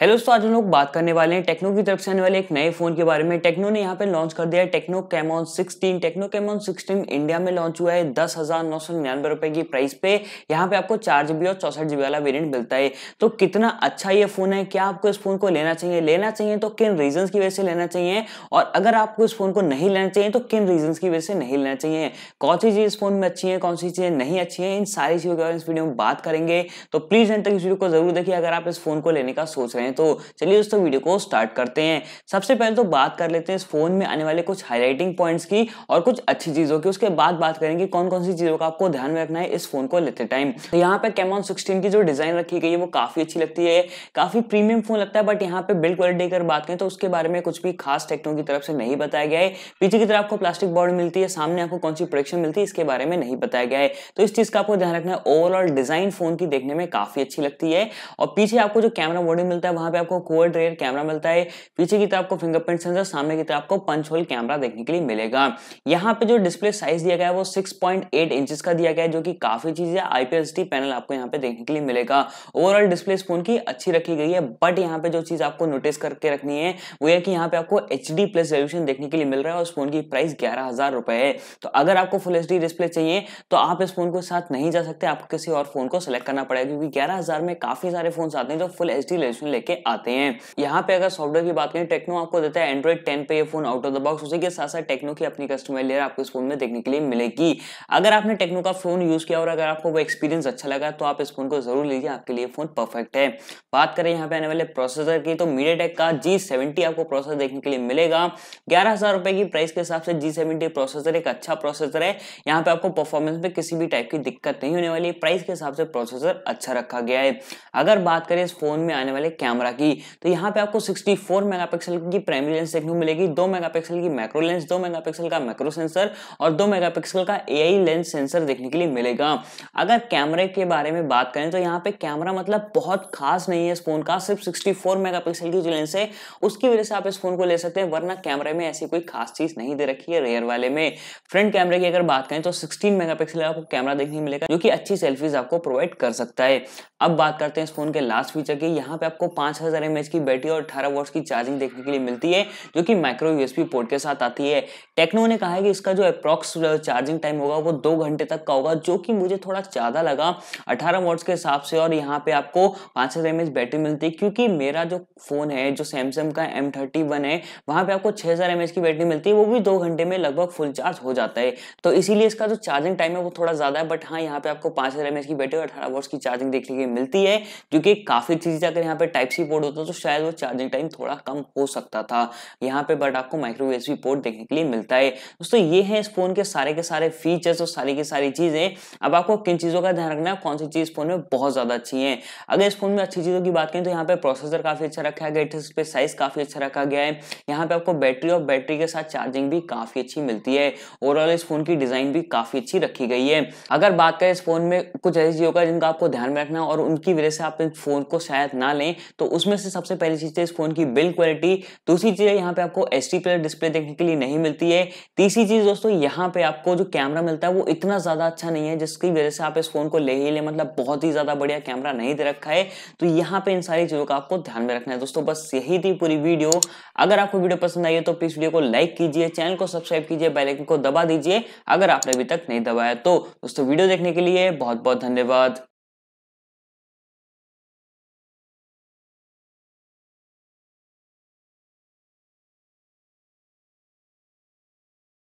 hello दोस्तों आज हम लोग बात करने वाले हैं टेक्नो की तरफ से आने वाले एक नए फोन के बारे में टेक्नो ने यहाँ पे लॉन्च कर दिया है Tecno Camon 16 Tecno Camon 16 India में लॉन्च हुआ है दस हजार नौ सौ निन्यानवे रुपए की प्राइस पे यहाँ पे आपको चार जीबी और चौसठ जीबी वाला वेरियंट मिलता है तो कितना अच्छा ये फोन है क्या आपको इस फोन को लेना चाहिए लेना चाहिए तो किन रीजन की वजह से लेना चाहिए और अगर आपको इस फोन को नहीं लेना चाहिए तो किन रीजन की वजह से नहीं लेना चाहिए कौन सी चीज इस फोन में अच्छी है कौन सी चीजें नहीं अच्छी है इन सारी चीजों के बारे में इस वीडियो में बात करेंगे तो प्लीज एंड तक इस वीडियो को जरूर देखिए अगर आप इस फोन को लेने का सोच रहे हैं हैं तो चलिए दोस्तों वीडियो को स्टार्ट करते हैं सबसे पहले तो बात कर लेते हैं इस फोन में आने वाले कुछ हाईलाइटिंग पॉइंट्स की और कुछ अच्छी चीज़ों की उसके बाद बात करेंगे कौन कौन सी चीज़ों का आपको ध्यान में रखना है इस फोन को लेते टाइम तो यहाँ पे कैमोन सिक्सटीन की जो डिज़ाइन रखी गई है वो काफ़ी अच्छी लगती है काफ़ी प्रीमियम फोन लगता है बट यहाँ पे बिल्ड क्वालिटी अगर बात करें तो उसके बारे में कुछ भी खास टेक्टो की तरफ से नहीं बताया गया है पीछे की तरफ आपको प्लास्टिक बॉर्ड मिलती है सामने आपको कौन सी प्रोडक्शन मिलती है इसके बारे में नहीं बताया गया है तो इस चीज़ का आपको ध्यान रखना है ओवरऑल डिज़ाइन फोन की देखने में काफ़ी अच्छी लगती है और पीछे आपको जो कैमरा बॉडी मिलता है वहां पे आपको कोल्ड रेयर कैमरा मिलता है पीछे की तरफ आपको फिंगरप्रिंट सेंसर सामने की तरफ आपको पंच होल कैमरा देखने के लिए मिलेगा यहाँ पे जो डिस्प्ले साइज दिया गया है वो सिक्स पॉइंट एट का दिया गया है जो कि काफी चीज है आईपीएस पैनल आपको यहाँ पे देखने के लिए मिलेगा ओवरऑल डिस्प्ले फोन की अच्छी रखी गई है बट यहाँ पे जो चीज आपको नोटिस करके रखनी है वो है कि यहाँ पे आपको एच प्लस रेजोल्यूशन देखने के लिए मिल रहा है और इस फोन की प्राइस ग्यारह है तो अगर आपको फुल एच डिस्प्ले चाहिए तो आप इस फोन के साथ नहीं जा सकते आपको किसी और फोन को सिलेक्ट करना पड़ेगा क्योंकि ग्यारह में काफी सारे फोन आते हैं जो फुल एच डी रेवल्यूशन लेके आते हैं यहाँ पे अगर सॉफ्टवेयर की बात करें टेक्नो आपको देता है एंड्रॉइड टेन पे phone out of the box उसी के साथ साथ टेक्नो की अपनी कस्टमर लेर आपको इस फोन में देखने के लिए मिलेगी अगर आपने टेक्नो का फोन यूज किया और अगर आपको वो एक्सपीरियंस अच्छा लगा तो आप इस फोन को जरूर लीजिए आपके लिए फोन परफेक्ट है बात करें यहाँ पे आने वाले प्रोसेसर की तो मीडिया का जी आपको प्रोसेसर देखने के लिए मिलेगा ग्यारह हजार रुपए की प्राइस के हिसाब से जी सेवेंटी प्रोसेसर एक अच्छा प्रोसेसर है यहाँ पे आपको परफॉर्मेंस में किसी भी टाइप की दिक्कत नहीं होने वाली प्राइस के हिसाब से प्रोसेसर अच्छा रखा गया है अगर बात करें इस फोन में आने वाले कैमरा कैमरा की तो यहाँ पे आपको 64 मेगापिक्सल की प्राइमरी लेंस देखने को मिलेगी 2 मेगापिक्सल की मैक्रो लेंस 2 मेगापिक्सल का मैक्रो सेंसर और 2 मेगापिक्सल का ए लेंस सेंसर देखने के लिए मिलेगा अगर कैमरे के बारे में बात करें तो यहाँ पे कैमरा मतलब बहुत खास नहीं है इस फोन का सिर्फ सिक्सटी मेगापिक्सल की जो लेंस है उसकी वजह से आप इस फोन को ले सकते हैं वरना कैमरे में ऐसी कोई खास चीज नहीं दे रखी है रेयर वाले में फ्रंट कैमरे की अगर बात करें तो सिक्सटीन मेगा आपको कैमरा देखने मिलेगा जो की अच्छी सेल्फीज आपको प्रोवाइड कर सकता है अब बात करते हैं इस फोन के लास्ट फीचर की यहाँ पे आपको पांच हज़ार एम की बैटरी और अठारह वोट की चार्जिंग देखने के लिए मिलती है जो कि माइक्रो यूएसपी पोर्ट के साथ आती है टेक्नो ने कहा है कि इसका जो अप्रोक्स चार्जिंग टाइम होगा वो दो घंटे तक का होगा जो कि मुझे थोड़ा ज़्यादा लगा अठारह वोट्स के हिसाब से और यहाँ पे आपको पांच हज़ार बैटरी मिलती है क्योंकि मेरा जो फ़ोन है जो सैमसंग का एम है वहां पर आपको छह हज़ार की बैटरी मिलती है वो भी दो घंटे में लगभग फुल चार्ज हो जाता है तो इसीलिए इसका जो चार्जिंग टाइम है वो थोड़ा ज़्यादा है बट हाँ यहाँ पे आपको पांच हज़ार की बैटरी और अठारह वोट्स की चार्जिंग देखने के लिए मिलती है जो कि काफ़ी चीज़ अगर यहाँ पे टाइप टाइप सी पोर्ट होता तो शायद वो चार्जिंग टाइम थोड़ा कम हो सकता था यहाँ पे बट आपको माइक्रो एस पोर्ट देखने के लिए मिलता है दोस्तों ये है इस फोन के सारे के सारे फीचर्स और सारी की सारी चीजें अब आपको किन चीजों का ध्यान रखना है कौन सी चीज फोन में बहुत ज्यादा अच्छी है अगर इस फोन में अच्छी चीजों की बात करें तो यहाँ पे प्रोसेसर काफी अच्छा रखा गया है पे साइज काफी अच्छा रखा गया है यहाँ पे आपको बैटरी और बैटरी के साथ चार्जिंग भी काफी अच्छी मिलती है ओवरऑल इस फोन की डिजाइन भी काफी अच्छी रखी गई है अगर बात करें इस फोन में कुछ ऐसी चीजों का जिनका आपको ध्यान में रखना और उनकी वजह से आप इस फोन को शायद ना लें तो तो उसमें से सबसे पहली चीज़ है तो इस फोन की बिल्ड क्वालिटी दूसरी चीज़ है यहाँ पे आपको एस टी प्लस डिस्प्ले देखने के लिए नहीं मिलती है तीसरी चीज़ दोस्तों यहाँ पे आपको जो कैमरा मिलता है वो इतना ज़्यादा अच्छा नहीं है जिसकी वजह से आप इस फोन को ले ही ले मतलब बहुत ही ज़्यादा बढ़िया कैमरा नहीं दे रखा है तो यहाँ पे इन सारी चीज़ों का आपको ध्यान में रखना है दोस्तों बस यही थी पूरी वीडियो अगर आपको वीडियो पसंद आई है तो प्लीज़ वीडियो को लाइक कीजिए चैनल को सब्सक्राइब कीजिए बेलाइकन को दबा दीजिए अगर आपने अभी तक नहीं दबाया तो दोस्तों वीडियो देखने के लिए बहुत बहुत धन्यवाद